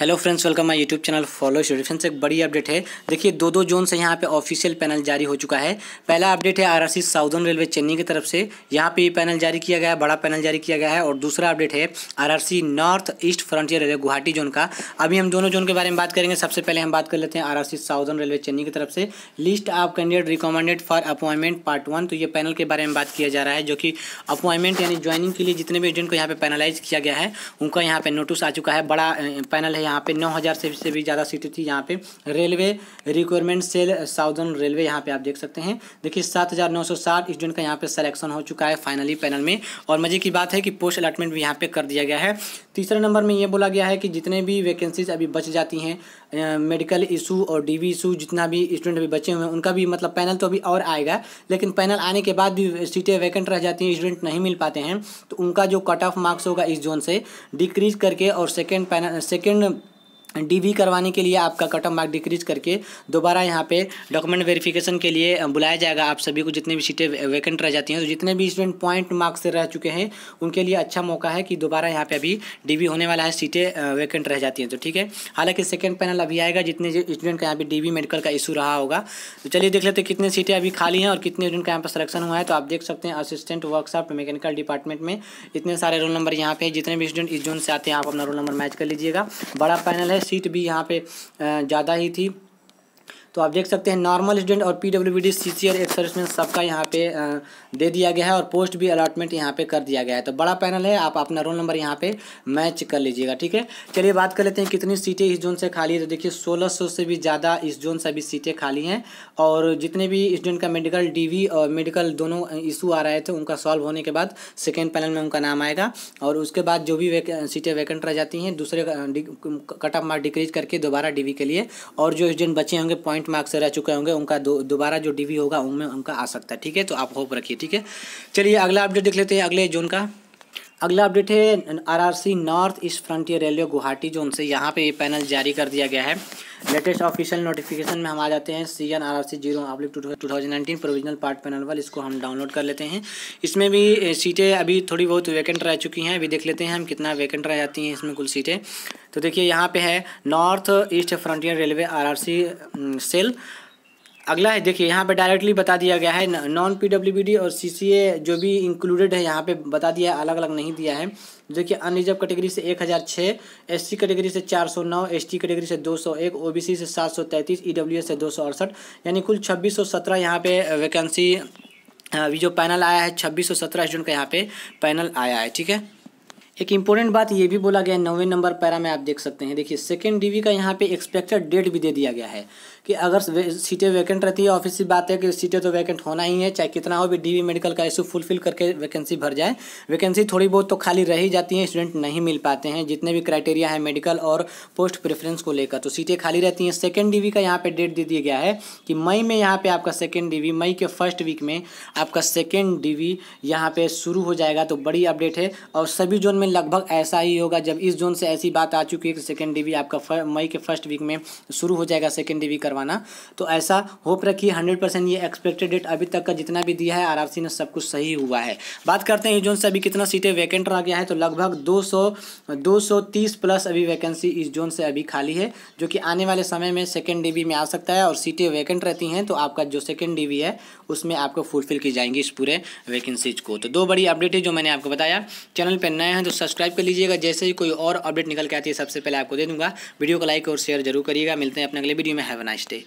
hello friends welcome my YouTube channel follow sure friends एक बड़ी update है देखिए दो दो जोन से यहाँ पे ऑफिशियल पैनल जारी हो चुका है पहला अपडेट है आरआरसी साउदर्न रेलवे चेन्नई की तरफ से यहाँ पे ये पैनल जारी किया गया है बड़ा पैनल जारी किया गया है और दूसरा अपडेट है R north east frontier railway Guwahati zone का अभी हम दोनों जोन के बारे में बात करेंगे सबसे पहले हम बात कर लेते हैं आर साउदर्न रेलवे चेन्नई की तरफ से list of candidate recommended for appointment part one तो ये पैनल के बारे में बात किया जा रहा है जो कि अपॉइंटमेंट यानी ज्वाइनिंग के लिए जितने भी एजेंट को यहाँ पे पैनलाइज किया गया है उनका यहाँ पर नोटिस आ चुका है बड़ा पैनल है यहाँ पे नौ से से भी ज़्यादा सीटें थी यहाँ पे railway requirement cell southern railway यहाँ पे आप देख सकते हैं देखिए सात हज़ार नौ सौ साठ स्टूडेंट का यहाँ पे सिलेक्शन हो चुका है फाइनली पैनल में और मज़े की बात है कि पोस्ट अलाटमेंट भी यहाँ पे कर दिया गया है तीसरे नंबर में ये बोला गया है कि जितने भी वैकेंसीज अभी बच जाती हैं मेडिकल इशू और डी इशू जितना भी स्टूडेंट अभी बचे हुए हैं उनका भी मतलब पैनल तो अभी और आएगा लेकिन पैनल आने के बाद भी सीटें वैकेंट रह जाती हैं स्टूडेंट नहीं मिल पाते हैं तो उनका जो कट ऑफ मार्क्स होगा इस जोन से डिक्रीज करके और सेकेंड पैनल सेकेंड डीवी करवाने के लिए आपका कट ऑफ मार्क डिक्रीज करके दोबारा यहाँ पे डॉक्यूमेंट वेरिफिकेशन के लिए बुलाया जाएगा आप सभी को जितने भी सीटें वैकेंट रह जाती हैं तो जितने भी स्टूडेंट पॉइंट मार्क्स से रह चुके हैं उनके लिए अच्छा मौका है कि दोबारा यहाँ पे अभी डीवी होने वाला है सीटें वैकेंट रह जाती हैं तो ठीक है हालांकि सेकेंड पैनल अभी आएगा जितने स्टूडेंट का यहाँ पर डी मेडिकल का इशू रहा होगा तो चलिए देख लेते कितनी सीटें अभी खाली हैं और कितने स्टूडेंट का यहाँ पर सलेक्शन हुआ है तो आप देख सकते हैं असिस्टेंट वर्कशॉप मैकेनिकल डिपार्टमेंट में इतने सारे रोल नंबर यहाँ पे जितने भी स्टूडेंट इस जोन से आते हैं आप अपना रोल नंबर मैच कर लीजिएगा बड़ा पैनल है सीट भी यहाँ पे ज़्यादा ही थी तो आप देख सकते हैं नॉर्मल स्टूडेंट और P W D C C एक सर्विसमैन सबका यहाँ पे दे दिया गया है और पोस्ट भी अलॉटमेंट यहाँ पे कर दिया गया है तो बड़ा पैनल है आप अपना रोल नंबर यहाँ पे मैच कर लीजिएगा ठीक है चलिए बात कर लेते हैं कितनी सीटें इस जोन से खाली है तो देखिए सोलह सौ से भी ज़्यादा इस जोन से अभी सीटें खाली हैं और जितने भी स्टूडेंट का मेडिकल डी और मेडिकल दोनों इशू आ रहे थे तो उनका सॉल्व होने के बाद सेकेंड पैनल में उनका नाम आएगा और उसके बाद जो भी वेक, सीटें वैकेंट रह जाती हैं दूसरे कट ऑफ मार्क डिक्रीज करके दोबारा डी के लिए और जो स्टूडेंट बचे होंगे पॉइंट पॉइंट मार्क्स रह चुके होंगे उनका दोबारा जो डीवी होगा उनमें उनका आ सकता है ठीक है तो आप होप रखिए ठीक है चलिए अगला अपडेट देख लेते हैं अगले जोन का अगला अपडेट है RRC north east frontier railway Guwahati zone से यहाँ पे ये पैनल जारी कर दिया गया है लेटेस्ट ऑफिशियल नोटिफिकेशन में हम आ जाते हैं C N R R C zero अपलिक two thousand nineteen provisional part panel वाल इसको हम डाउनलोड कर लेते हैं इसमें भी सीटें अभी थोड़ी बहुत वैकेंट रह चुकी हैं अभी देख लेते हैं हम कितना वैकेंट रह जाती हैं इसमें कुल सीटें तो देखिए यहाँ पे है north east frontier railway RRC cell अगला है देखिए यहाँ पे डायरेक्टली बता दिया गया है नॉन पीडब्ल्यूबीडी और सीसीए जो भी इंक्लूडेड है यहाँ पे बता दिया है अलग अलग नहीं दिया है जो कि अनरिजर्व कैटेगरी से एक हज़ार छः एस कैटेगरी से चार सौ नौ एस कैटेगरी से दो सौ एक ओ से सात सौ तैंतीस ई e से दो सौ अड़सठ यानी कुल छब्बीस सौ सत्रह यहाँ पे वैकेंसी अभी जो पैनल आया है छब्बीस सौ सत्रह स्टूडेंट का यहाँ पे पैनल आया है ठीक है एक इंपॉर्टेंट बात ये भी बोला गया है नौवे नंबर पैरा में आप देख सकते हैं देखिए सेकेंड डीवी का यहाँ पे एक्सपेक्टेड डेट भी दे दिया गया है कि अगर सीटें वैकेंट रहती है ऑफिस की बात है कि सीटें तो वैकेंट होना ही है चाहे कितना हो भी डीवी मेडिकल का इशू फुलफिल करके वैकेंसी भर जाए वैकेंसी थोड़ी बहुत तो खाली रह ही जाती है स्टूडेंट नहीं मिल पाते हैं जितने भी क्राइटेरिया है मेडिकल और पोस्ट प्रेफरेंस को लेकर तो सीटें खाली रहती हैं सेकेंड डी का यहाँ पर डेट दे दिया गया है कि मई में यहाँ पर आपका सेकेंड डी मई के फर्स्ट वीक में आपका सेकेंड डी वी यहाँ शुरू हो जाएगा तो बड़ी अपडेट है और सभी जोन में में लगभग ऐसा ही होगा जब इस जोन से ऐसी बात आ चुकी है कि सेकेंड डीवी आपका मई के फर्स्ट वीक में शुरू हो जाएगा सेकेंड डीवी करवाना तो ऐसा होप रखिए हंड्रेड परसेंट ये एक्सपेक्टेड डेट अभी तक का जितना भी दिया है आर ने सब कुछ सही हुआ है बात करते हैं इस जोन से अभी कितना सीटें वैकेंट रह गया है तो लगभग दो सौ प्लस अभी वैकेंसी इस जोन से अभी खाली है जो कि आने वाले समय में सेकेंड डी में आ सकता है और सीटें वैकेंट रहती हैं तो आपका जो सेकेंड डी है उसमें आपको फुलफिल की जाएंगी इस पूरे वैकेंसीज को तो दो बड़ी अपडेट है जो मैंने आपको बताया चैनल पर नए हैं तो सब्सक्राइब कर लीजिएगा जैसे ही कोई और अपडेट निकल के आती है सबसे पहले आपको दे दूँगा वीडियो को लाइक और शेयर जरूर करिएगा मिलते हैं अपने अगले वीडियो में हैव नाइस डे